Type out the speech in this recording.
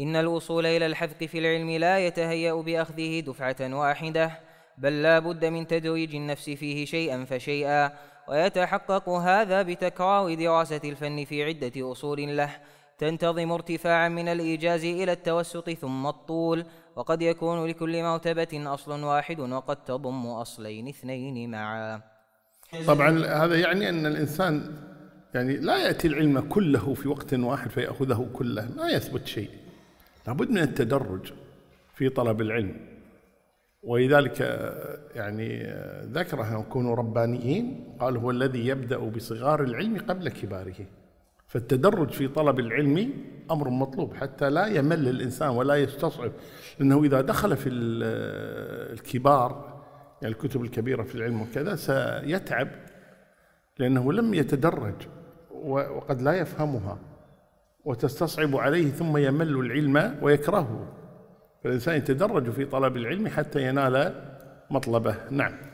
إن الوصول إلى الحذق في العلم لا يتهيأ بأخذه دفعة واحدة بل لا بد من تدريج النفس فيه شيئا فشيئا ويتحقق هذا بتكرار دراسة الفن في عدة أصول له تنتظم ارتفاعا من الإيجاز إلى التوسط ثم الطول وقد يكون لكل مرتبة أصل واحد وقد تضم أصلين اثنين معا طبعا هذا يعني أن الإنسان يعني لا يأتي العلم كله في وقت واحد فيأخذه كله ما يثبت شيء لابد من التدرج في طلب العلم ولذلك آه، يعني ان آه، كونوا ربانيين قال هو الذي يبدأ بصغار العلم قبل كباره فالتدرج في طلب العلم امر مطلوب حتى لا يمل الانسان ولا يستصعب لانه اذا دخل في آه، الكبار يعني الكتب الكبيره في العلم وكذا سيتعب لانه لم يتدرج وقد لا يفهمها وتستصعب عليه ثم يمل العلم ويكرهه فالإنسان يتدرج في طلب العلم حتى ينال مطلبه نعم